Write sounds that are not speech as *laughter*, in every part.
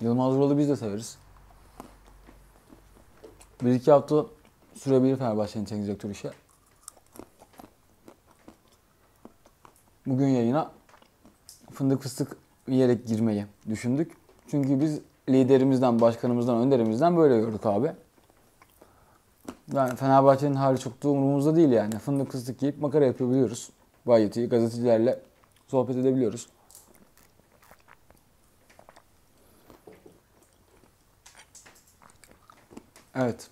Yılmaz Vural'ı biz de severiz. Bir iki hafta sürebilir Fenerbahçe'nin teknik direktör işe. Bugün yayına fındık fıstık yiyerek girmeyi düşündük. Çünkü biz liderimizden, başkanımızdan, önderimizden böyle gördük abi. Yani Fenerbahçe'nin hali çok da umurumuzda değil yani. Fındık fıstık yiyip makara yapabiliyoruz. Bayeti'yi gazetecilerle sohbet edebiliyoruz. Evet.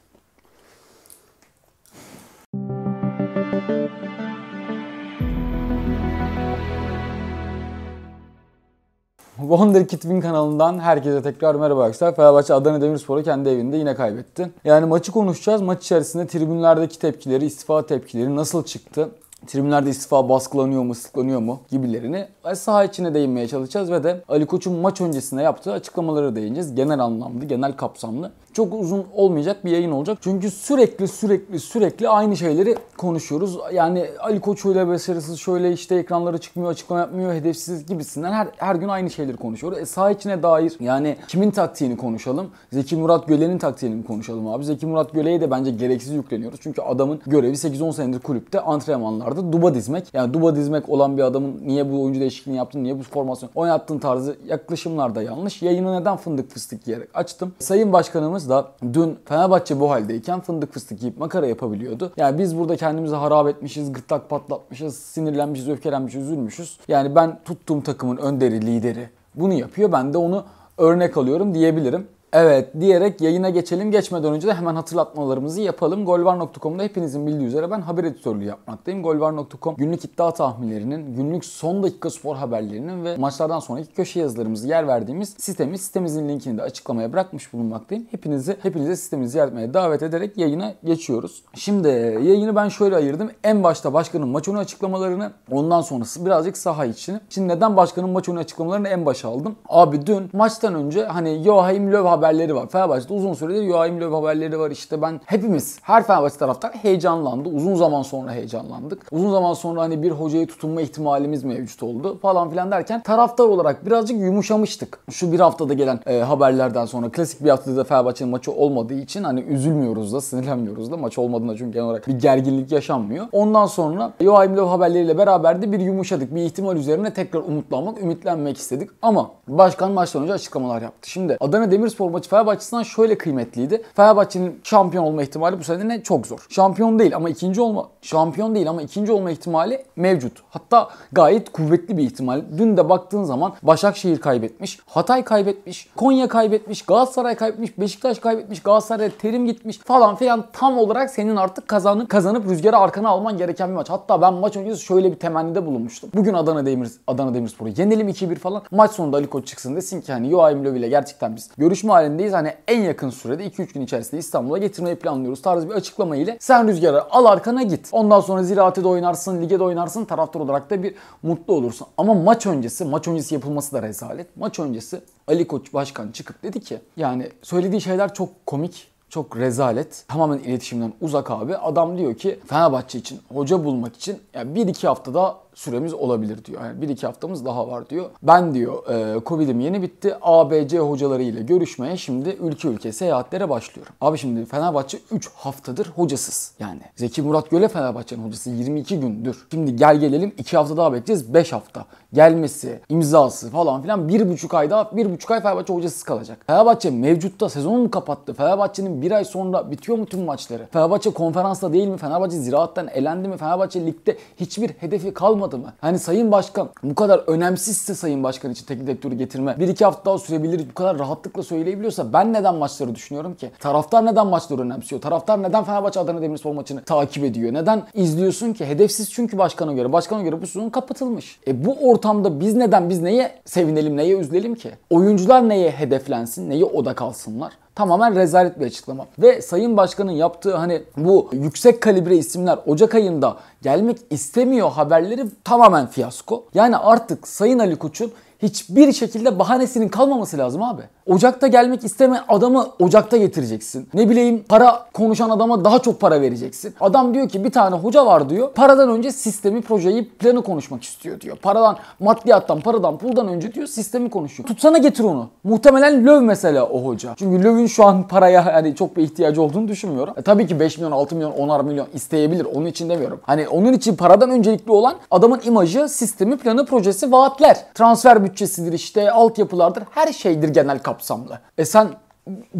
Wonder Kitvin kanalından herkese tekrar merhaba arkadaşlar. Fenerbahçe Adana Demirspor'u kendi evinde yine kaybetti. Yani maçı konuşacağız. Maç içerisinde tribünlerdeki tepkileri, istifa tepkileri nasıl çıktı? Tribünlerde istifa baskılanıyor mu, sıklanıyor mu gibilerini saha içine değinmeye çalışacağız ve de Ali Koç'un maç öncesinde yaptığı açıklamaları değineceğiz. Genel anlamlı, genel kapsamlı çok uzun olmayacak bir yayın olacak. Çünkü sürekli sürekli sürekli aynı şeyleri konuşuyoruz. Yani Ali Koç öyle başarısız şöyle işte ekranlara çıkmıyor, açıklama yapmıyor, hedefsiz gibisinden her, her gün aynı şeyleri konuşuyoruz. E saha içine dair yani kimin taktiğini konuşalım? Zeki Murat Göle'nin taktiğini mi konuşalım abi? Zeki Murat Göle'ye de bence gereksiz yükleniyoruz. Çünkü adamın görevi 8-10 senedir kulüpte antrenmanlarda duba dizmek. Yani duba dizmek olan bir adamın niye bu oyuncu değişikliğini yaptın, niye bu formasyon oynattın tarzı yaklaşımlarda yanlış. Yayını neden fındık fıstık yiyerek açtım? Sayın Başkanımız baktığımızda dün Fenerbahçe bu haldeyken fındık fıstık yiyip makara yapabiliyordu. Yani biz burada kendimizi harap etmişiz, gırtlak patlatmışız, sinirlenmişiz, öfkelenmişiz, üzülmüşüz. Yani ben tuttuğum takımın önderi, lideri bunu yapıyor. Ben de onu örnek alıyorum diyebilirim. Evet diyerek yayına geçelim. Geçmeden önce de hemen hatırlatmalarımızı yapalım. Golvar.com'da hepinizin bildiği üzere ben haber editörlüğü yapmaktayım. Golvar.com günlük iddia tahminlerinin, günlük son dakika spor haberlerinin ve maçlardan sonraki köşe yazılarımızı yer verdiğimiz sitemiz. Sitemizin linkini de açıklamaya bırakmış bulunmaktayım. Hepinizi, hepinize sitemizi ziyaret davet ederek yayına geçiyoruz. Şimdi yayını ben şöyle ayırdım. En başta başkanın maç önü açıklamalarını, ondan sonrası birazcık saha içini. Şimdi neden başkanın maç önü açıklamalarını en başa aldım? Abi dün maçtan önce hani Joachim Löw haberleri var. Fenerbahçe'de uzun süredir Joachim Löw haberleri var. İşte ben hepimiz her Fenerbahçe taraftar heyecanlandı. Uzun zaman sonra heyecanlandık. Uzun zaman sonra hani bir hocayı tutunma ihtimalimiz mevcut oldu falan filan derken taraftar olarak birazcık yumuşamıştık. Şu bir haftada gelen e, haberlerden sonra klasik bir haftada Fenerbahçe'nin maçı olmadığı için hani üzülmüyoruz da *laughs* sinirlenmiyoruz da maç olmadığında çünkü genel olarak bir gerginlik yaşanmıyor. Ondan sonra Joachim Löw haberleriyle beraber de bir yumuşadık. Bir ihtimal üzerine tekrar umutlanmak, ümitlenmek istedik. Ama başkan maçtan önce açıklamalar yaptı. Şimdi Adana Demirspor Trabzonspor maçı Fenerbahçe açısından şöyle kıymetliydi. Fenerbahçe'nin şampiyon olma ihtimali bu sene ne? Çok zor. Şampiyon değil ama ikinci olma şampiyon değil ama ikinci olma ihtimali mevcut. Hatta gayet kuvvetli bir ihtimal. Dün de baktığın zaman Başakşehir kaybetmiş, Hatay kaybetmiş, Konya kaybetmiş, Galatasaray kaybetmiş, Beşiktaş kaybetmiş, Galatasaray terim gitmiş falan filan tam olarak senin artık kazanıp kazanıp rüzgarı arkana alman gereken bir maç. Hatta ben maç öncesi şöyle bir temennide bulunmuştum. Bugün Adana Demir Adana Demirspor'u yenelim 2-1 falan. Maç sonunda Ali Koç çıksın desin ki hani Joachim Löw ile gerçekten biz görüşme halindeyiz. Hani en yakın sürede 2-3 gün içerisinde İstanbul'a getirmeyi planlıyoruz tarzı bir açıklama ile sen Rüzgar'ı al arkana git. Ondan sonra ziraate de oynarsın, lige de oynarsın. Taraftar olarak da bir mutlu olursun. Ama maç öncesi, maç öncesi yapılması da rezalet. Maç öncesi Ali Koç Başkan çıkıp dedi ki yani söylediği şeyler çok komik çok rezalet. Tamamen iletişimden uzak abi. Adam diyor ki Fenerbahçe için hoca bulmak için ya yani 1 haftada süremiz olabilir diyor. Yani bir iki haftamız daha var diyor. Ben diyor e, Covid'im yeni bitti. ABC hocaları ile görüşmeye şimdi ülke ülke seyahatlere başlıyorum. Abi şimdi Fenerbahçe 3 haftadır hocasız. Yani Zeki Murat Göle Fenerbahçe'nin hocası 22 gündür. Şimdi gel gelelim 2 hafta daha bekleyeceğiz. 5 hafta. Gelmesi, imzası falan filan 1,5 ay daha 1,5 ay Fenerbahçe hocasız kalacak. Fenerbahçe mevcutta sezonu mu kapattı? Fenerbahçe'nin bir ay sonra bitiyor mu tüm maçları? Fenerbahçe konferansta değil mi? Fenerbahçe ziraattan elendi mi? Fenerbahçe ligde hiçbir hedefi kalmadı olmadı mı? Hani Sayın Başkan bu kadar önemsizse Sayın Başkan için teknik direktörü getirme. Bir iki hafta daha sürebilir bu kadar rahatlıkla söyleyebiliyorsa ben neden maçları düşünüyorum ki? Taraftar neden maçları önemsiyor? Taraftar neden Fenerbahçe Adana Demirspor maçını takip ediyor? Neden izliyorsun ki? Hedefsiz çünkü başkana göre. Başkana göre bu sezon kapatılmış. E bu ortamda biz neden biz neye sevinelim, neye üzülelim ki? Oyuncular neye hedeflensin, neye oda kalsınlar? Tamamen rezalet bir açıklama. Ve Sayın Başkan'ın yaptığı hani bu yüksek kalibre isimler Ocak ayında gelmek istemiyor haberleri tamamen fiyasko. Yani artık Sayın Ali Koç'un hiçbir şekilde bahanesinin kalmaması lazım abi. Ocakta gelmek isteme adamı ocakta getireceksin. Ne bileyim para konuşan adama daha çok para vereceksin. Adam diyor ki bir tane hoca var diyor. Paradan önce sistemi, projeyi, planı konuşmak istiyor diyor. Paradan, maddiyattan, paradan, puldan önce diyor sistemi konuşuyor. Tutsana getir onu. Muhtemelen Löv mesela o hoca. Çünkü Löv'ün şu an paraya yani çok bir ihtiyacı olduğunu düşünmüyorum. E, tabii ki 5 milyon, 6 milyon, 10'ar milyon isteyebilir. Onun için demiyorum. Hani onun için paradan öncelikli olan adamın imajı, sistemi, planı, projesi, vaatler. Transfer bütçesidir işte altyapılardır her şeydir genel kapsamlı. E sen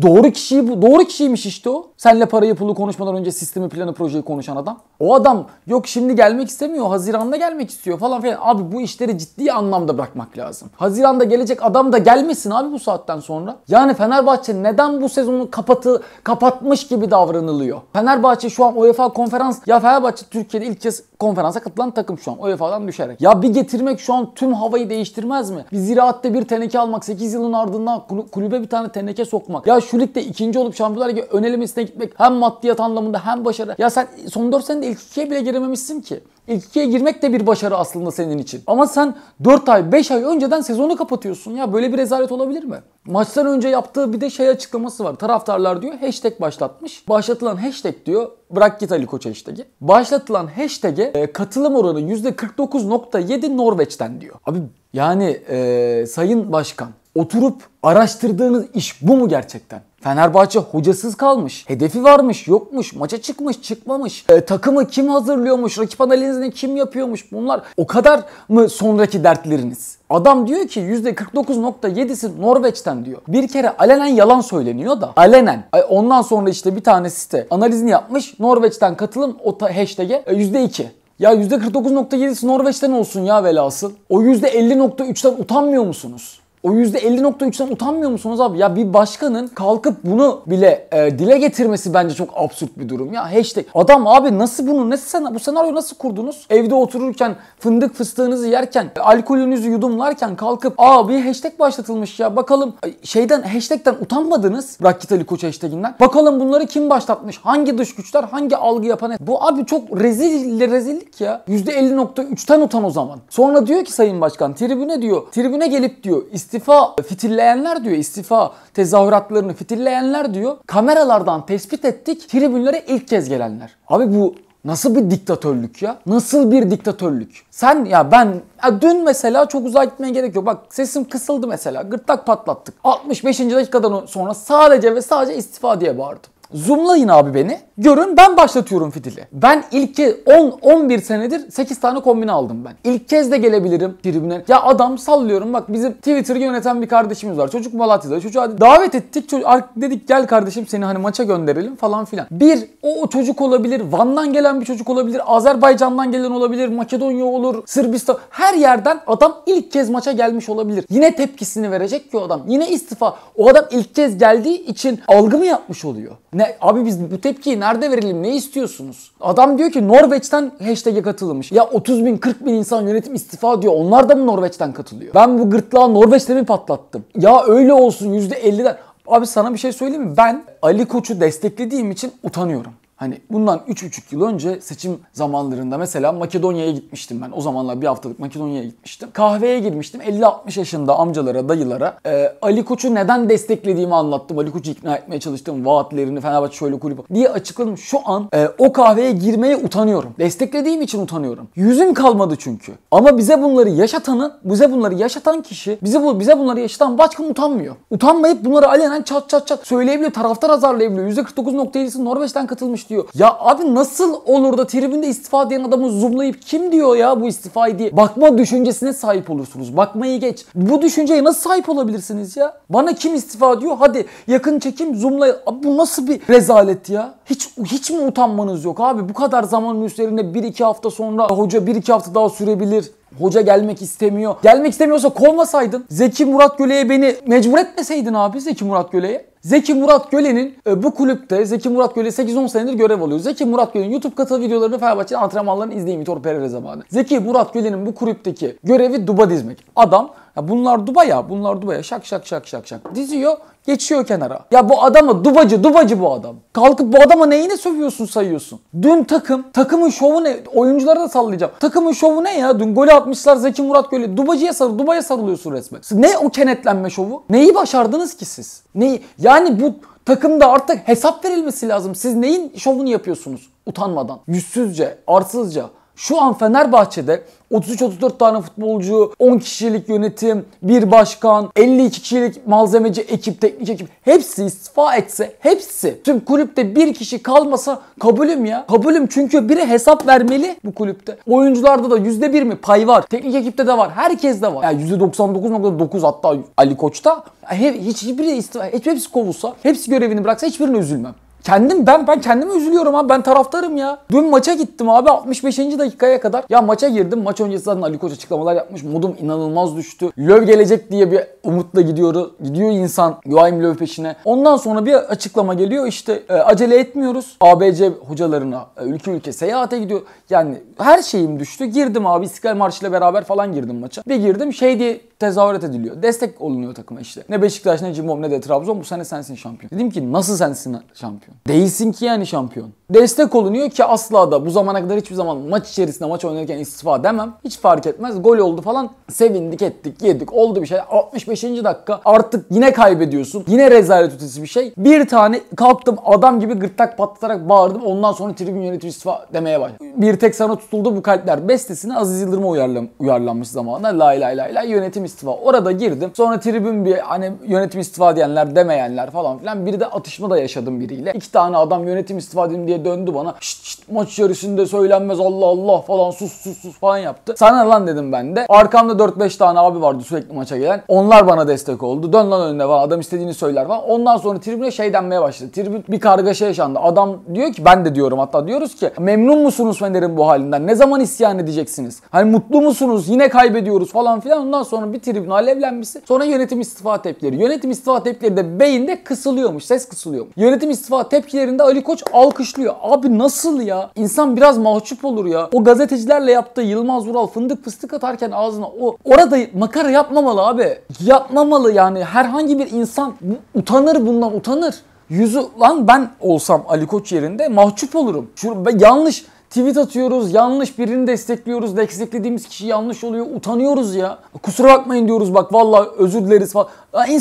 doğru kişiyi doğru kişiymiş işte o. Senle parayı pulu konuşmadan önce sistemi planı projeyi konuşan adam. O adam yok şimdi gelmek istemiyor. Haziranda gelmek istiyor falan filan. Abi bu işleri ciddi anlamda bırakmak lazım. Haziranda gelecek adam da gelmesin abi bu saatten sonra. Yani Fenerbahçe neden bu sezonu kapatı kapatmış gibi davranılıyor? Fenerbahçe şu an UEFA konferans ya Fenerbahçe Türkiye'de ilk kez konferansa katılan takım şu an UEFA'dan düşerek. Ya bir getirmek şu an tüm havayı değiştirmez mi? Bir ziraatte bir teneke almak 8 yılın ardından kulübe bir tane teneke sokmak olmak. Ya şu ligde ikinci olup Şampiyonlar Ligi ön elemesine gitmek hem maddiyat anlamında hem başarı. Ya sen son 4 senede ilk ikiye bile girememişsin ki. İlk ikiye girmek de bir başarı aslında senin için. Ama sen 4 ay 5 ay önceden sezonu kapatıyorsun ya. Böyle bir rezalet olabilir mi? Maçtan önce yaptığı bir de şey açıklaması var. Taraftarlar diyor hashtag başlatmış. Başlatılan hashtag diyor bırak git Ali Koç hashtag'i. Başlatılan hashtag'e e, katılım oranı %49.7 Norveç'ten diyor. Abi yani e, sayın başkan Oturup araştırdığınız iş bu mu gerçekten? Fenerbahçe hocasız kalmış. Hedefi varmış, yokmuş, maça çıkmış, çıkmamış. E, takımı kim hazırlıyormuş, rakip analizini kim yapıyormuş bunlar. O kadar mı sonraki dertleriniz? Adam diyor ki %49.7'si Norveç'ten diyor. Bir kere alenen yalan söyleniyor da. Alenen. E, ondan sonra işte bir tane site analizini yapmış. Norveç'ten katılım o hashtag'e %2. E, ya %49.7'si Norveç'ten olsun ya velhasıl. O %50.3'ten utanmıyor musunuz? O %50.3'ten utanmıyor musunuz abi? Ya bir başkanın kalkıp bunu bile e, dile getirmesi bence çok absürt bir durum ya. Hashtag. Adam abi nasıl bunu, nasıl sen, bu senaryoyu nasıl kurdunuz? Evde otururken, fındık fıstığınızı yerken, alkolünüzü yudumlarken kalkıp aa bir hashtag başlatılmış ya bakalım şeyden hashtagten utanmadınız Rakit Ali Koç hashtaginden. Bakalım bunları kim başlatmış? Hangi dış güçler? Hangi algı yapan? Bu abi çok rezil rezillik ya. %50.3'ten utan o zaman. Sonra diyor ki Sayın Başkan tribüne diyor. Tribüne gelip diyor istifa fitilleyenler diyor istifa tezahüratlarını fitilleyenler diyor kameralardan tespit ettik tribünlere ilk kez gelenler. Abi bu Nasıl bir diktatörlük ya? Nasıl bir diktatörlük? Sen ya ben ya dün mesela çok uzağa gitmeye gerek yok. Bak sesim kısıldı mesela. Gırtlak patlattık. 65. dakikadan sonra sadece ve sadece istifa diye bağırdım. Zoomlayın abi beni. Görün ben başlatıyorum fitili. Ben ilk 10-11 senedir 8 tane kombine aldım ben. İlk kez de gelebilirim tribüne. Ya adam sallıyorum bak bizim Twitter'ı yöneten bir kardeşimiz var. Çocuk Malatya'da. Çocuğa davet ettik. Çocuk, dedik gel kardeşim seni hani maça gönderelim falan filan. Bir o çocuk olabilir. Van'dan gelen bir çocuk olabilir. Azerbaycan'dan gelen olabilir. Makedonya olur. Sırbistan. Her yerden adam ilk kez maça gelmiş olabilir. Yine tepkisini verecek ki o adam. Yine istifa. O adam ilk kez geldiği için algı mı yapmış oluyor? Ne, abi biz bu tepkiyi nerede verelim? Ne istiyorsunuz? Adam diyor ki Norveç'ten hashtag'e katılmış. Ya 30 bin 40 bin insan yönetim istifa diyor. Onlar da mı Norveç'ten katılıyor? Ben bu gırtlağı Norveç'te mi patlattım? Ya öyle olsun %50'den. Abi sana bir şey söyleyeyim mi? Ben Ali Koç'u desteklediğim için utanıyorum. Hani bundan 3,5 yıl önce seçim zamanlarında mesela Makedonya'ya gitmiştim ben. O zamanlar bir haftalık Makedonya'ya gitmiştim. Kahveye girmiştim. 50-60 yaşında amcalara, dayılara e, Ali Koç'u neden desteklediğimi anlattım. Ali Koç'u ikna etmeye çalıştım. Vaatlerini Fenerbahçe şöyle kulüp diye açıkladım. Şu an e, o kahveye girmeye utanıyorum. Desteklediğim için utanıyorum. Yüzüm kalmadı çünkü. Ama bize bunları yaşatanın, bize bunları yaşatan kişi, bize bu bize bunları yaşatan başkan utanmıyor. Utanmayıp bunları alenen çat çat çat söyleyebiliyor. Taraftar azarlayabiliyor. %49.7'si Norveç'ten katılmış istiyor. Ya abi nasıl olur da tribünde istifa diyen adamı zoomlayıp kim diyor ya bu istifayı diye bakma düşüncesine sahip olursunuz. Bakmayı geç. Bu düşünceye nasıl sahip olabilirsiniz ya? Bana kim istifa diyor? Hadi yakın çekim zoomlayın. Abi bu nasıl bir rezalet ya? Hiç hiç mi utanmanız yok abi? Bu kadar zamanın üzerine 1-2 hafta sonra hoca 1-2 hafta daha sürebilir. Hoca gelmek istemiyor. Gelmek istemiyorsa kovmasaydın. Zeki Murat Göle'ye beni mecbur etmeseydin abi Zeki Murat Göle'ye. Zeki Murat Göle'nin e, bu kulüpte Zeki Murat Göle 8-10 senedir görev alıyor. Zeki Murat Göle'nin YouTube katıl videolarını Fenerbahçe'nin antrenmanlarını izleyin Vitor Pereira zamanı. Zeki Murat Göle'nin bu kulüpteki görevi duba dizmek. Adam ya bunlar duba ya. Bunlar duba ya. Şak şak şak şak şak. Diziyor geçiyor kenara. Ya bu adamı dubacı dubacı bu adam. Kalkıp bu adama neyine sövüyorsun sayıyorsun. Dün takım takımın şovu ne? Oyuncuları da sallayacağım. Takımın şovu ne ya? Dün golü atmışlar Zeki Murat Gölü. Dubacıya sarı dubaya sarılıyorsun resmen. Ne o kenetlenme şovu? Neyi başardınız ki siz? Neyi? Yani bu takımda artık hesap verilmesi lazım. Siz neyin şovunu yapıyorsunuz? Utanmadan, yüzsüzce, arsızca. Şu an Fenerbahçe'de 33-34 tane futbolcu, 10 kişilik yönetim, bir başkan, 52 kişilik malzemeci ekip, teknik ekip hepsi istifa etse hepsi tüm kulüpte bir kişi kalmasa kabulüm ya. Kabulüm çünkü biri hesap vermeli bu kulüpte. Oyuncularda da %1 mi pay var. Teknik ekipte de var. Herkes de var. Yani %99.9 hatta Ali Koç'ta. Hiç, hiçbiri istifa, hepsi kovulsa, hepsi görevini bıraksa hiçbirine üzülmem. Kendim ben ben kendimi üzülüyorum abi. Ben taraftarım ya. Dün maça gittim abi 65. dakikaya kadar. Ya maça girdim. Maç öncesi zaten Ali Koç açıklamalar yapmış. Modum inanılmaz düştü. Löv gelecek diye bir umutla gidiyoruz Gidiyor insan Joachim löv peşine. Ondan sonra bir açıklama geliyor. işte e, acele etmiyoruz. ABC hocalarına e, ülke ülke seyahate gidiyor. Yani her şeyim düştü. Girdim abi İstiklal Marşı ile beraber falan girdim maça. Bir girdim şey diye tezahürat ediliyor. Destek olunuyor takıma işte. Ne Beşiktaş ne Cimbom ne de Trabzon bu sene sensin şampiyon. Dedim ki nasıl sensin şampiyon? Değilsin ki yani şampiyon destek olunuyor ki asla da bu zamana kadar hiçbir zaman maç içerisinde maç oynarken istifa demem. Hiç fark etmez. Gol oldu falan sevindik ettik yedik oldu bir şey. 65. dakika artık yine kaybediyorsun. Yine rezalet ötesi bir şey. Bir tane kalktım adam gibi gırtlak patlatarak bağırdım. Ondan sonra tribün yönetici istifa demeye başladı. Bir tek sana tutuldu bu kalpler bestesini Aziz Yıldırım'a uyarlan uyarlanmış zamanında. La la la la yönetim istifa. Orada girdim. Sonra tribün bir hani yönetim istifa diyenler demeyenler falan filan. Bir de atışma da yaşadım biriyle. İki tane adam yönetim istifa diye diye döndü bana. Şşt şşt maç içerisinde söylenmez Allah Allah falan sus sus sus falan yaptı. Sana lan dedim ben de. Arkamda 4-5 tane abi vardı sürekli maça gelen. Onlar bana destek oldu. Dön lan önüne falan adam istediğini söyler falan. Ondan sonra tribüne şey denmeye başladı. Tribün bir kargaşa yaşandı. Adam diyor ki ben de diyorum hatta diyoruz ki memnun musunuz Fener'in bu halinden? Ne zaman isyan edeceksiniz? Hani mutlu musunuz? Yine kaybediyoruz falan filan. Ondan sonra bir tribün alevlenmesi. Sonra yönetim istifa tepkileri. Yönetim istifa tepkileri de beyinde kısılıyormuş. Ses kısılıyormuş. Yönetim istifa tepkilerinde Ali Koç alkışlıyor yapıyor. Abi nasıl ya? İnsan biraz mahcup olur ya. O gazetecilerle yaptığı Yılmaz Vural fındık fıstık atarken ağzına o orada makara yapmamalı abi. Yapmamalı yani. Herhangi bir insan utanır bundan utanır. Yüzü lan ben olsam Ali Koç yerinde mahcup olurum. Şu, yanlış tweet atıyoruz, yanlış birini destekliyoruz, desteklediğimiz kişi yanlış oluyor, utanıyoruz ya. Kusura bakmayın diyoruz bak valla özür dileriz falan.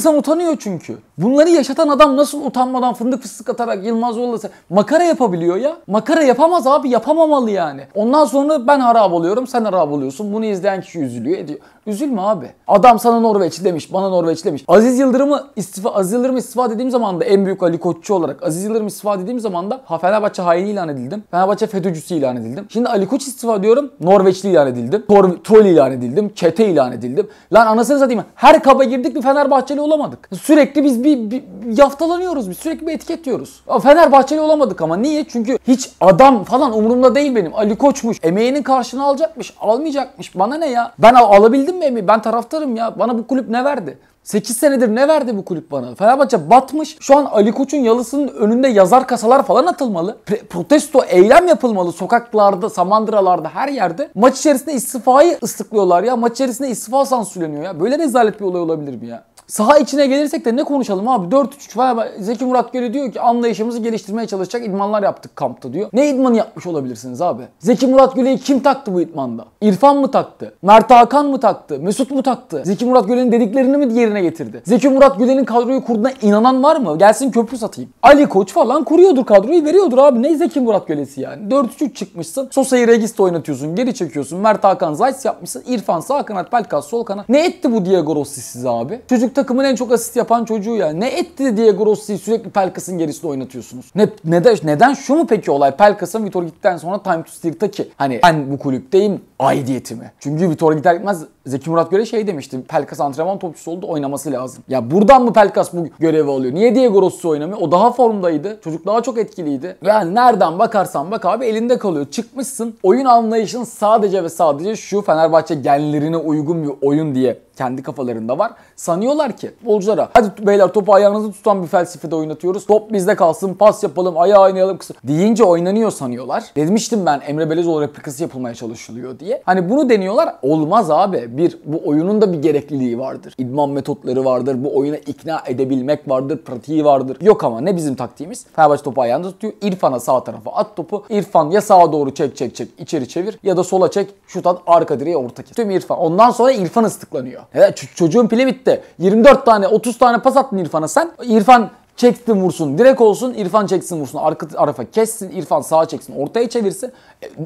Ya utanıyor çünkü. Bunları yaşatan adam nasıl utanmadan fındık fıstık atarak Yılmaz Oğlası makara yapabiliyor ya. Makara yapamaz abi yapamamalı yani. Ondan sonra ben harap oluyorum sen harap oluyorsun. Bunu izleyen kişi üzülüyor ediyor. Üzülme abi. Adam sana Norveçli demiş, bana Norveçli demiş. Aziz Yıldırım'ı istifa, Aziz Yıldırım'ı istifa dediğim zaman da en büyük Ali Koççu olarak Aziz Yıldırım'ı istifa dediğim zaman da ha Fenerbahçe haini ilan edildim. Fenerbahçe FETÖ'cüsü ilan edildim. Şimdi Ali Koç istifa diyorum, Norveçli ilan edildim. Tor troll ilan edildim, çete ilan edildim. Lan anasını satayım her kaba girdik bir Fenerbahçeli olamadık. Sürekli biz bir, bir yaftalanıyoruz biz, sürekli bir etiketliyoruz. Fenerbahçeli olamadık ama niye? Çünkü hiç adam falan umurumda değil benim. Ali Koç'muş, emeğinin karşılığını alacakmış, almayacakmış. Bana ne ya? Ben alabildim Emi ben taraftarım ya. Bana bu kulüp ne verdi? 8 senedir ne verdi bu kulüp bana? Fenerbahçe batmış. Şu an Ali Koç'un yalısının önünde yazar kasalar falan atılmalı. Pre- protesto eylem yapılmalı sokaklarda, samandıralarda, her yerde. Maç içerisinde istifayı ıslıklıyorlar ya. Maç içerisinde istifa sansürleniyor ya. Böyle rezalet bir olay olabilir mi ya? Saha içine gelirsek de ne konuşalım abi? 4-3-3 var. Zeki Murat Gölü diyor ki anlayışımızı geliştirmeye çalışacak idmanlar yaptık kampta diyor. Ne idmanı yapmış olabilirsiniz abi? Zeki Murat Gölü'yü kim taktı bu idmanda? İrfan mı taktı? Mert Hakan mı taktı? Mesut mu taktı? Zeki Murat Gölen'in dediklerini mi yerine getirdi? Zeki Murat Gölen'in kadroyu kurduğuna inanan var mı? Gelsin köprü satayım. Ali Koç falan kuruyordur kadroyu veriyordur abi. Ne Zeki Murat Gölesi yani? 4-3-3 çıkmışsın. Sosa'yı Regista oynatıyorsun. Geri çekiyorsun. Mert Hakan Zayt yapmışsın. İrfan sağ kanat, Pelkas sol kanat. Ne etti bu Diego Rossi size abi? Çocuk takımın en çok asist yapan çocuğu ya. Ne etti diye Grossi'yi sürekli Pelkas'ın gerisinde oynatıyorsunuz. Ne, neden, neden şu mu peki olay? Pelkas'ın Vitor gittikten sonra time to steer'ta ki. Hani ben bu kulüpteyim aidiyetimi. Çünkü Vitor gider gitmez Zeki Murat Göre şey demişti. Pelkas antrenman topçusu oldu oynaması lazım. Ya buradan mı Pelkas bu görevi alıyor? Niye Diego Rossi oynamıyor? O daha formdaydı. Çocuk daha çok etkiliydi. Yani nereden bakarsan bak abi elinde kalıyor. Çıkmışsın. Oyun anlayışın sadece ve sadece şu Fenerbahçe genlerine uygun bir oyun diye kendi kafalarında var. Sanıyorlar ki Bolculara. hadi beyler topu ayağınızı tutan bir felsefede oynatıyoruz. Top bizde kalsın pas yapalım ayağı oynayalım kısa. Deyince oynanıyor sanıyorlar. Demiştim ben Emre Belezoğlu replikası yapılmaya çalışılıyor diye diye. Hani bunu deniyorlar. Olmaz abi. Bir, bu oyunun da bir gerekliliği vardır. İdman metotları vardır. Bu oyuna ikna edebilmek vardır. Pratiği vardır. Yok ama ne bizim taktiğimiz? Fenerbahçe topu ayağında tutuyor. İrfan'a sağ tarafa at topu. İrfan ya sağa doğru çek çek çek içeri çevir ya da sola çek şut at arka direğe orta kes. Tüm İrfan. Ondan sonra İrfan ıstıklanıyor. Evet, çocuğun pili bitti. 24 tane 30 tane pas attın İrfan'a sen. İrfan Çeksin vursun. Direkt olsun İrfan çeksin vursun. Arka tarafa kessin İrfan sağa çeksin. Ortaya çevirsin.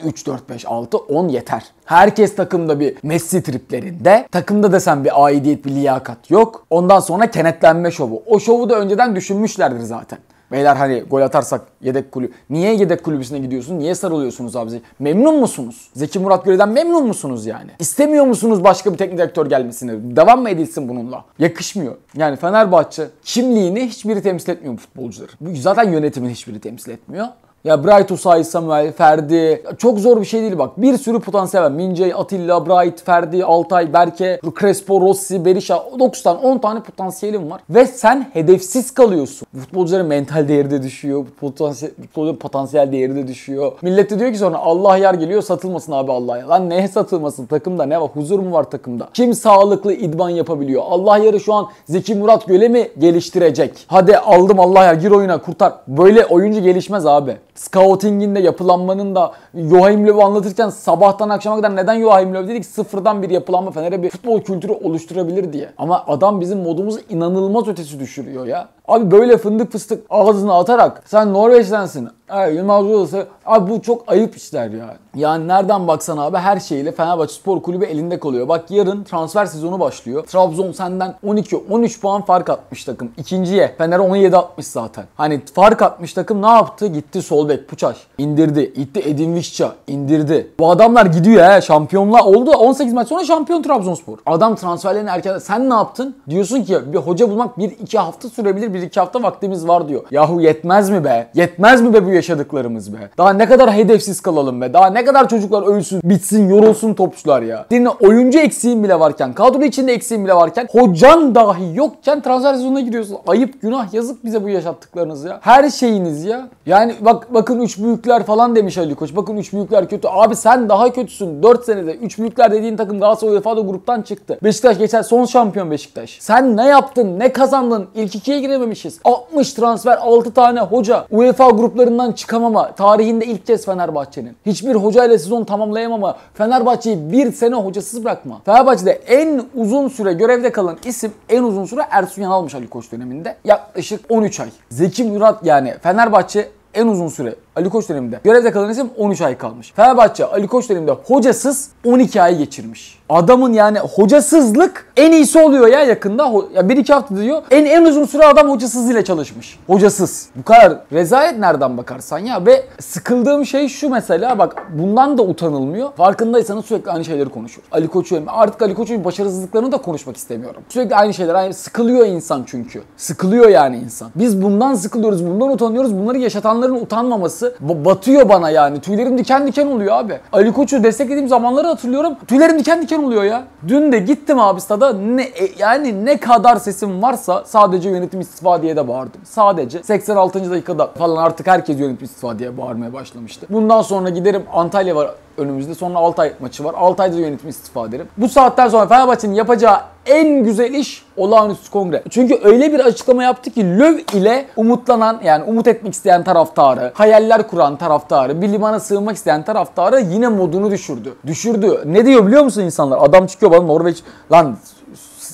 3, 4, 5, 6, 10 yeter. Herkes takımda bir Messi triplerinde. Takımda desen bir aidiyet, bir liyakat yok. Ondan sonra kenetlenme şovu. O şovu da önceden düşünmüşlerdir zaten. Beyler hani gol atarsak yedek kulübü. Niye yedek kulübüsüne gidiyorsun? Niye sarılıyorsunuz abi? Memnun musunuz? Zeki Murat Göre'den memnun musunuz yani? İstemiyor musunuz başka bir teknik direktör gelmesini? Devam mı edilsin bununla? Yakışmıyor. Yani Fenerbahçe kimliğini hiçbiri temsil etmiyor bu futbolcuları. Zaten yönetimin hiçbiri temsil etmiyor. Ya Bright, Usay, Samuel, Ferdi. Çok zor bir şey değil bak. Bir sürü potansiyel var. Mince, Atilla, Bright, Ferdi, Altay, Berke, Crespo, Rossi, Berisha. 9 tane 10 tane potansiyelim var. Ve sen hedefsiz kalıyorsun. Futbolcuların mental değeri de düşüyor. Potansiyel, futbolcuların potansiyel değeri de düşüyor. Millet de diyor ki sonra Allah yer geliyor satılmasın abi Allah yer. Lan neye satılmasın? Takımda ne var? Huzur mu var takımda? Kim sağlıklı idman yapabiliyor? Allah yarı şu an Zeki Murat Göl'e mi geliştirecek? Hadi aldım Allah yer gir oyuna kurtar. Böyle oyuncu gelişmez abi scouting'in de yapılanmanın da Joachim Löw'ü anlatırken sabahtan akşama kadar neden Joachim Löw dedik sıfırdan bir yapılanma Fener'e bir futbol kültürü oluşturabilir diye. Ama adam bizim modumuzu inanılmaz ötesi düşürüyor ya. Abi böyle fındık fıstık ağzına atarak sen Norveç'tensin. Ay, Yılmaz Uzası. Abi bu çok ayıp işler yani. Yani nereden baksan abi her şeyle Fenerbahçe Spor Kulübü elinde kalıyor. Bak yarın transfer sezonu başlıyor. Trabzon senden 12-13 puan fark atmış takım. İkinciye. Fener 17 atmış zaten. Hani fark atmış takım ne yaptı? Gitti Solbek Puçaş. indirdi. Gitti Edin Vişça. indirdi. Bu adamlar gidiyor he. Şampiyonla oldu. 18 maç sonra şampiyon Trabzonspor. Adam transferlerini erken... Sen ne yaptın? Diyorsun ki bir hoca bulmak 1-2 hafta sürebilir. Bir bir iki hafta vaktimiz var diyor. Yahu yetmez mi be? Yetmez mi be bu yaşadıklarımız be? Daha ne kadar hedefsiz kalalım be? Daha ne kadar çocuklar ölsün, bitsin, yorulsun topçular ya. Senin oyuncu eksiğin bile varken, kadro içinde eksiğin bile varken, hocan dahi yokken transfer sezonuna giriyorsun. Ayıp, günah, yazık bize bu yaşattıklarınız ya. Her şeyiniz ya. Yani bak bakın üç büyükler falan demiş Ali Koç. Bakın üç büyükler kötü. Abi sen daha kötüsün. 4 senede üç büyükler dediğin takım Galatasaray da gruptan çıktı. Beşiktaş geçen son şampiyon Beşiktaş. Sen ne yaptın? Ne kazandın? İlk ikiye girememişsin görmemişiz. 60 transfer, 6 tane hoca. UEFA gruplarından çıkamama. Tarihinde ilk kez Fenerbahçe'nin. Hiçbir hocayla sezon tamamlayamama. Fenerbahçe'yi bir sene hocasız bırakma. Fenerbahçe'de en uzun süre görevde kalan isim en uzun süre Ersun Yanalmış Ali Koç döneminde. Yaklaşık 13 ay. Zeki Murat yani Fenerbahçe en uzun süre Ali Koç döneminde görevde kalan isim 13 ay kalmış. Fenerbahçe Ali Koç döneminde hocasız 12 ay geçirmiş. Adamın yani hocasızlık en iyisi oluyor ya yakında. Ya bir iki hafta diyor. En en uzun süre adam hocasız ile çalışmış. Hocasız. Bu kadar rezalet nereden bakarsan ya ve sıkıldığım şey şu mesela bak bundan da utanılmıyor. Farkındaysanız sürekli aynı şeyleri konuşuyor. Ali Koç'u artık Ali Koç'un başarısızlıklarını da konuşmak istemiyorum. Sürekli aynı şeyler. Aynı, sıkılıyor insan çünkü. Sıkılıyor yani insan. Biz bundan sıkılıyoruz, bundan utanıyoruz. Bunları yaşatanların utanmaması olması batıyor bana yani. Tüylerim diken diken oluyor abi. Ali Koç'u desteklediğim zamanları hatırlıyorum. Tüylerim diken diken oluyor ya. Dün de gittim abi stada ne e, yani ne kadar sesim varsa sadece yönetim istifa diye de bağırdım. Sadece 86. dakikada falan artık herkes yönetim istifa diye bağırmaya başlamıştı. Bundan sonra giderim Antalya var önümüzde. Sonra Altay maçı var. Altay'da yönetimi istifa ederim. Bu saatten sonra Fenerbahçe'nin yapacağı en güzel iş olağanüstü kongre. Çünkü öyle bir açıklama yaptı ki Löv ile umutlanan yani umut etmek isteyen taraftarı, hayaller kuran taraftarı, bir limana sığınmak isteyen taraftarı yine modunu düşürdü. Düşürdü. Ne diyor biliyor musun insanlar? Adam çıkıyor bana Norveç lan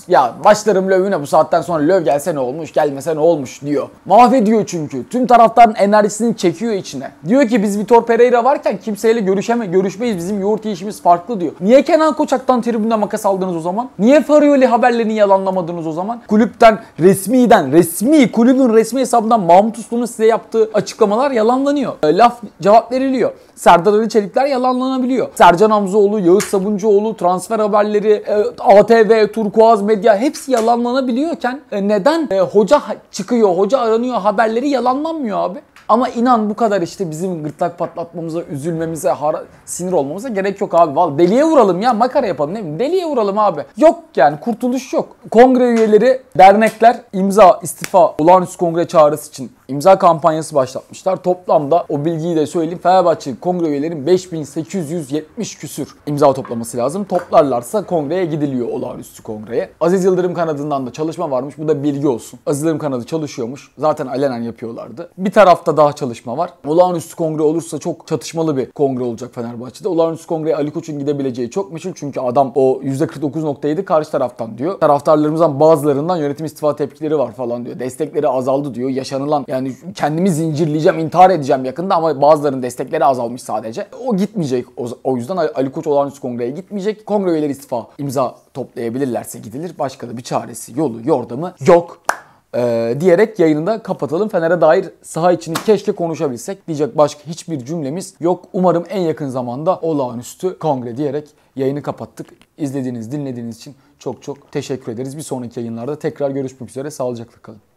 ya başlarım Löv'üne bu saatten sonra Löv gelse ne olmuş gelmese ne olmuş diyor. Mahvediyor çünkü. Tüm taraftan enerjisini çekiyor içine. Diyor ki biz Vitor Pereira varken kimseyle görüşeme görüşmeyiz bizim yoğurt işimiz farklı diyor. Niye Kenan Koçak'tan tribünde makas aldınız o zaman? Niye Farioli haberlerini yalanlamadınız o zaman? Kulüpten resmiden resmi kulübün resmi hesabından Mahmut Uslu'nun size yaptığı açıklamalar yalanlanıyor. Ee, laf cevap veriliyor. Serdar Ali Çelikler yalanlanabiliyor. Sercan Hamzoğlu, Yağız Sabuncuoğlu transfer haberleri, e, ATV, Turkuaz Medya medya hepsi yalanlanabiliyorken e, neden e, hoca çıkıyor, hoca aranıyor, haberleri yalanlanmıyor abi? Ama inan bu kadar işte bizim gırtlak patlatmamıza, üzülmemize, hara, sinir olmamıza gerek yok abi. Vallahi deliye vuralım ya makara yapalım ne bileyim. Deliye vuralım abi. Yok yani kurtuluş yok. Kongre üyeleri, dernekler imza, istifa, olağanüstü kongre çağrısı için imza kampanyası başlatmışlar. Toplamda o bilgiyi de söyleyeyim. Fenerbahçe kongre üyelerinin 5870 küsür imza toplaması lazım. Toplarlarsa kongreye gidiliyor olağanüstü kongreye. Aziz Yıldırım kanadından da çalışma varmış. Bu da bilgi olsun. Aziz Yıldırım kanadı çalışıyormuş. Zaten alenen yapıyorlardı. Bir tarafta daha çalışma var. Olağanüstü kongre olursa çok çatışmalı bir kongre olacak Fenerbahçe'de. Olağanüstü kongreye Ali Koç'un gidebileceği çok meşhur. Çünkü adam o %49.7 karşı taraftan diyor. Taraftarlarımızdan bazılarından yönetim istifa tepkileri var falan diyor. Destekleri azaldı diyor. Yaşanılan yani kendimi zincirleyeceğim, intihar edeceğim yakında ama bazıların destekleri azalmış sadece. O gitmeyecek. O, o yüzden Ali Koç olağanüstü kongreye gitmeyecek. Kongre üyeleri istifa imza toplayabilirlerse gidilir. Başka da bir çaresi, yolu, yordamı yok e, diyerek yayını da kapatalım. Fener'e dair saha içini keşke konuşabilsek. Diyecek başka hiçbir cümlemiz yok. Umarım en yakın zamanda olağanüstü kongre diyerek yayını kapattık. İzlediğiniz, dinlediğiniz için çok çok teşekkür ederiz. Bir sonraki yayınlarda tekrar görüşmek üzere. Sağlıcakla kalın.